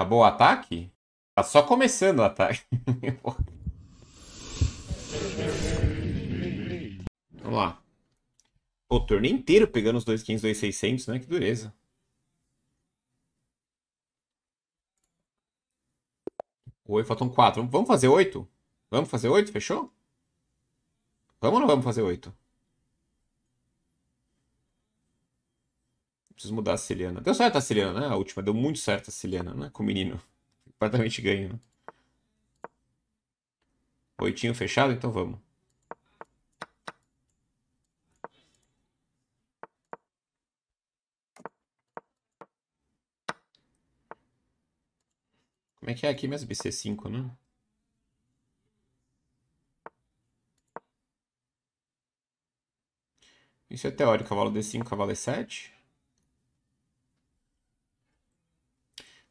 Acabou o ataque? Tá só começando o ataque. Vamos lá. O turno inteiro pegando os dois dois 600, né? Que dureza. Oi, faltam quatro. Vamos fazer oito? Vamos fazer oito? Fechou? Vamos ou não vamos fazer oito. Preciso mudar a Celiana Deu certo a Celiana né? A última. Deu muito certo a Celiana né? Com o menino. Completamente ganho, né? Oitinho fechado? Então vamos. Como é que é aqui mesmo? BC5, né? Isso é teórico. Cavalo D5, cavalo E7.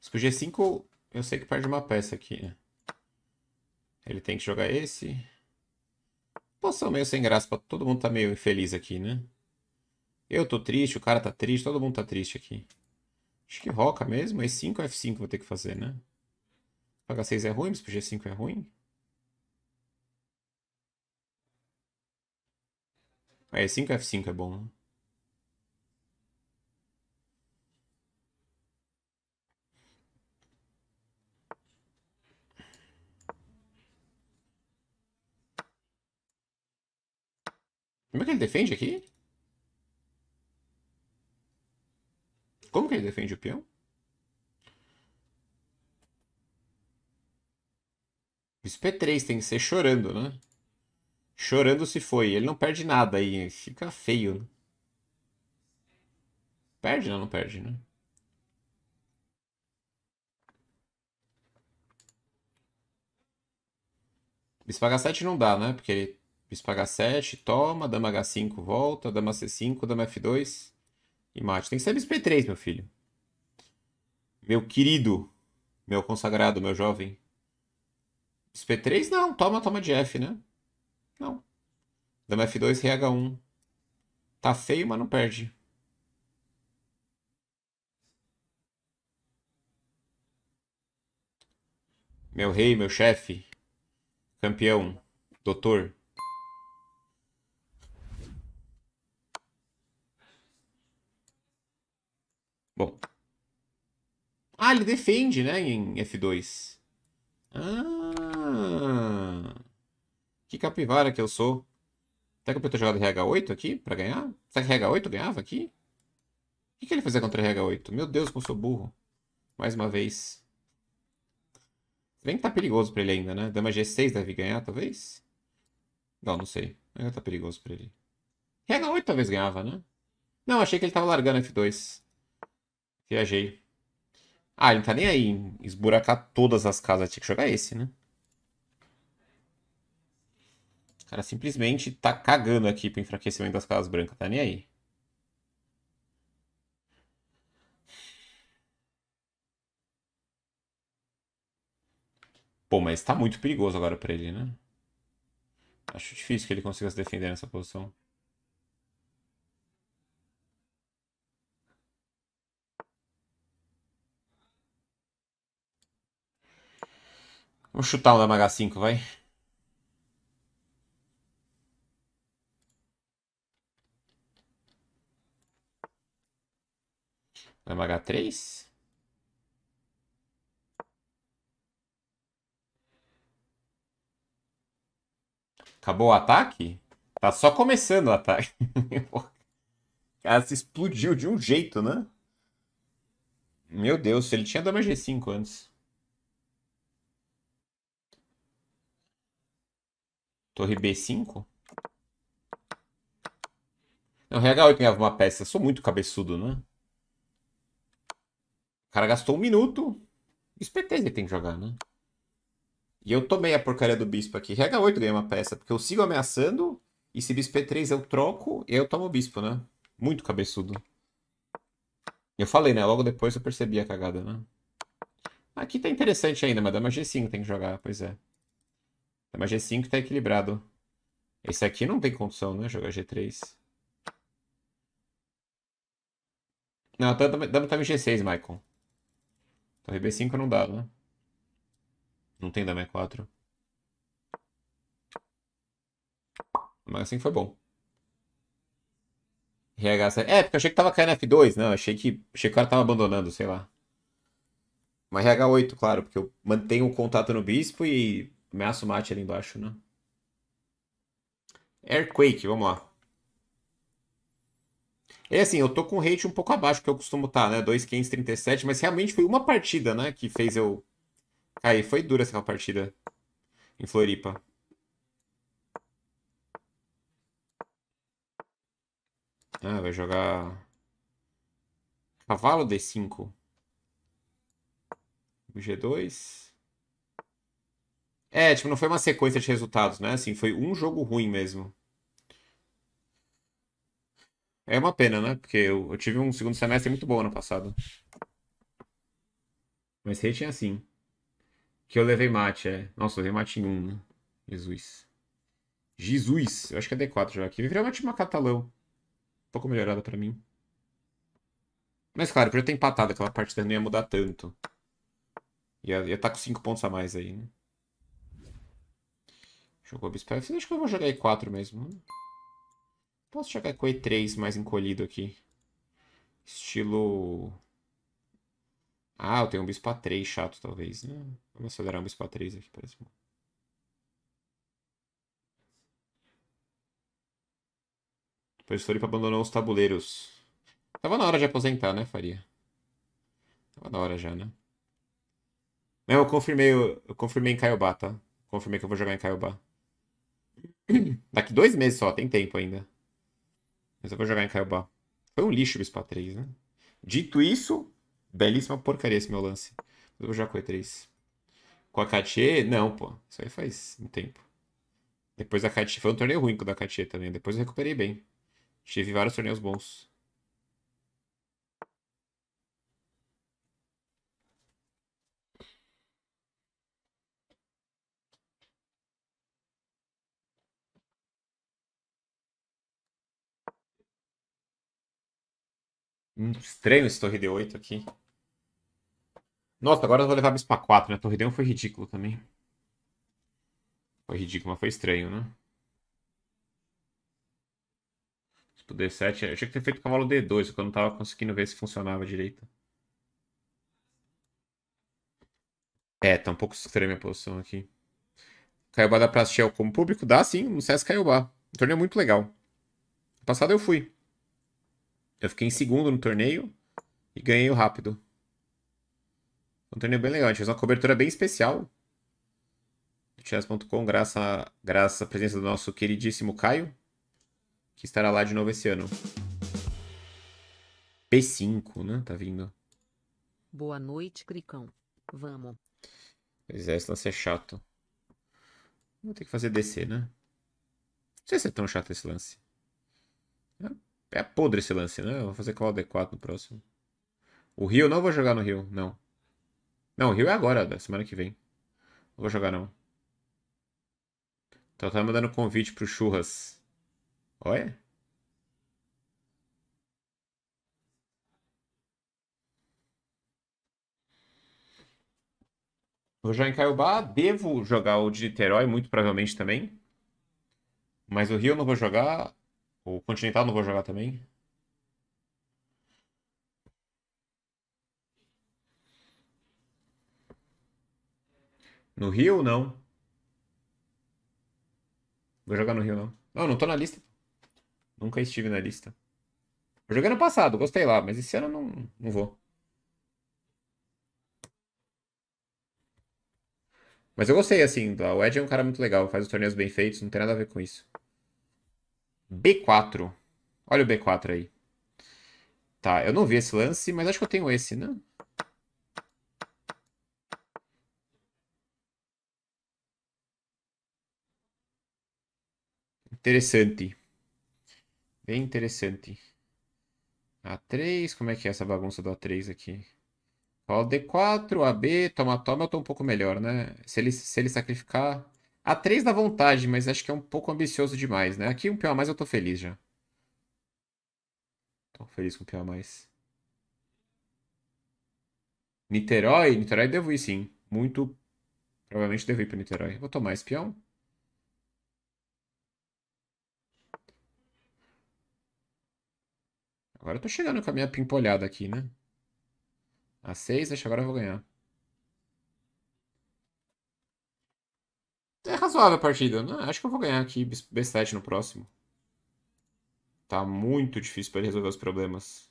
Se pro G5, eu sei que perde uma peça aqui. né? Ele tem que jogar esse. Posição meio sem graça, todo mundo tá meio infeliz aqui, né? Eu tô triste, o cara tá triste, todo mundo tá triste aqui. Acho que roca mesmo, E5 ou F5 vou ter que fazer, né? H6 é ruim, mas pro G5 é ruim. É, E5 F5 é bom, né? Como é que ele defende aqui? Como que ele defende o peão? Bispo E3 tem que ser chorando, né? Chorando se foi. Ele não perde nada aí. Fica feio. Né? Perde, não, não perde, né? Bispo H7 não dá, né? Porque ele Bispo H7, toma, dama H5, volta, dama C5, dama F2 e mate. Tem que ser bispo E3, meu filho. Meu querido, meu consagrado, meu jovem. Bispo E3 não, toma, toma de F, né? Não. Dama F2, rei H1. Tá feio, mas não perde. Meu rei, meu chefe, campeão, doutor. Bom. Ah, ele defende, né, em F2. Ah. Que capivara que eu sou. Será que eu podia ter jogado RH8 aqui pra ganhar? Será que RH8 ganhava aqui? O que, que ele fazia contra RH8? Meu Deus, como eu sou burro. Mais uma vez. Se bem que tá perigoso pra ele ainda, né? Dama G6 deve ganhar, talvez? Não, não sei. Ainda tá perigoso pra ele. RH8 talvez ganhava, né? Não, achei que ele tava largando F2. Viajei. Ah, ele não tá nem aí esburacar todas as casas. Tinha que jogar esse, né? O cara simplesmente tá cagando aqui pro enfraquecimento das casas brancas. Tá nem aí. Pô, mas tá muito perigoso agora pra ele, né? Acho difícil que ele consiga se defender nessa posição. Vamos chutar um da 5, vai. Dama 3 Acabou o ataque? Tá só começando o ataque. cara se explodiu de um jeito, né? Meu Deus, ele tinha dama G5 antes. Torre B5? Não, RH8 ganhava uma peça. sou muito cabeçudo, né? O cara gastou um minuto. Isso ele é tem que jogar, né? E eu tomei a porcaria do bispo aqui. RH8 ganha uma peça, porque eu sigo ameaçando. E se bispo E3 é eu troco, e eu tomo o bispo, né? Muito cabeçudo. Eu falei, né? Logo depois eu percebi a cagada, né? Aqui tá interessante ainda, mas é uma G5 tem que jogar, pois é. Tá, mas G5 tá equilibrado. Esse aqui não tem condição, né? Jogar G3. Não, dama tá em tá G6, Michael. Então RB5 não dá, né? Não tem dama E4. Mas assim foi bom. RH... 7 É, porque eu achei que tava caindo F2, não. Né? Achei que, achei que o cara tava abandonando, sei lá. Mas RH8, claro, porque eu mantenho o contato no bispo e Ameaça mate ali embaixo, né? Airquake, vamos lá. É assim, eu tô com o rate um pouco abaixo que eu costumo estar, tá, né? 2,537, mas realmente foi uma partida, né? Que fez eu cair. Foi dura essa partida em Floripa. Ah, vai jogar. Cavalo D5. G2. É, tipo, não foi uma sequência de resultados, né? Assim, foi um jogo ruim mesmo. É uma pena, né? Porque eu, eu tive um segundo semestre muito bom ano passado. Mas rating é assim. Que eu levei mate, é. Nossa, eu levei mate em um, né? Jesus. Jesus! Eu acho que é D4 já aqui. Virou uma time catalão. Um pouco melhorada pra mim. Mas claro, eu ter empatado aquela partida, não ia mudar tanto. Ia estar tá com 5 pontos a mais aí, né? Jogou bispo f Acho que eu vou jogar E4 mesmo. Posso jogar com E3 mais encolhido aqui. Estilo... Ah, eu tenho um bispo A3 chato, talvez. Né? Vamos acelerar um bispo A3 aqui, parece bom. Depois Floripa abandonou os tabuleiros. Tava na hora de aposentar, né, Faria? Tava na hora já, né? Não, eu confirmei, eu confirmei em Caiobá, tá? Confirmei que eu vou jogar em Caiobá. Daqui dois meses só, tem tempo ainda. Mas eu vou jogar em Caiobá. Foi um lixo o Bispa 3, né? Dito isso, belíssima porcaria esse meu lance. Mas eu vou jogar com E3. Com a Katie, não, pô. Isso aí faz um tempo. Depois da Katie, foi um torneio ruim com o da Katie também. Depois eu recuperei bem. Tive vários torneios bons. Hum, estranho esse torre D8 aqui. Nossa, agora eu vou levar bispo pra 4, né? Torre D1 foi ridículo também. Foi ridículo, mas foi estranho, né? Bispo D7. Eu tinha que ter feito cavalo D2, porque eu não tava conseguindo ver se funcionava direito. É, tá um pouco estranha a minha posição aqui. Caiobá dá pra assistir como público? Dá sim, no CS Caiobá. O torneio é muito legal. No passado eu fui. Eu fiquei em segundo no torneio e ganhei o rápido. Um torneio bem legal. A gente fez uma cobertura bem especial. Chess.com, graças, graças à presença do nosso queridíssimo Caio, que estará lá de novo esse ano. P5, né? Tá vindo. Boa noite, Cricão. Vamos. Pois é, esse lance é chato. Vou ter que fazer descer, né? Não sei se é tão chato esse lance. É podre esse lance, né? Eu vou fazer Cloud D4 no próximo. O Rio, não vou jogar no Rio, não. Não, o Rio é agora, da semana que vem. Não vou jogar, não. Então tá mandando convite pro Churras. Olha. Vou jogar em Caiobá. Devo jogar o de Niterói, muito provavelmente também. Mas o Rio eu não vou jogar. O Continental não vou jogar também. No Rio, não. Vou jogar no Rio, não. Não, não tô na lista. Nunca estive na lista. Eu joguei ano passado, gostei lá, mas esse ano eu não, não vou. Mas eu gostei, assim, o Ed é um cara muito legal, faz os torneios bem feitos, não tem nada a ver com isso. B4. Olha o B4 aí. Tá, eu não vi esse lance, mas acho que eu tenho esse, né? Interessante. Bem interessante. A3, como é que é essa bagunça do A3 aqui? Rola D4, AB, toma, toma, eu tô um pouco melhor, né? Se ele, se ele sacrificar, a 3 dá vontade, mas acho que é um pouco ambicioso demais, né? Aqui um pior a mais eu tô feliz já. Tô feliz com um pior a mais. Niterói? Niterói devo ir sim. Muito. Provavelmente devo ir pra Niterói. Vou tomar esse peão. Agora eu tô chegando com a minha pimpolhada aqui, né? A 6, acho que agora eu vou ganhar. É razoável a partida. Não, acho que eu vou ganhar aqui B7 no próximo. Tá muito difícil para ele resolver os problemas.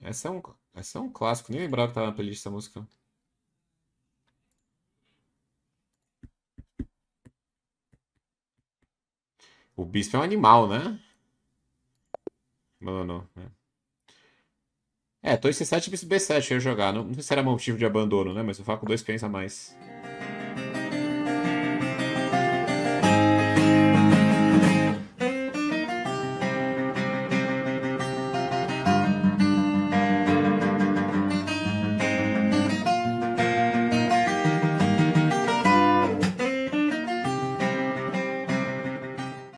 Essa é um, essa é um clássico. Nem lembrava que tava na playlist essa música. O bispo é um animal, né? Mano, né? É, tô em C7 e B7 eu ia jogar. Não, não sei se era motivo de abandono, né? Mas eu falo com dois pensa mais.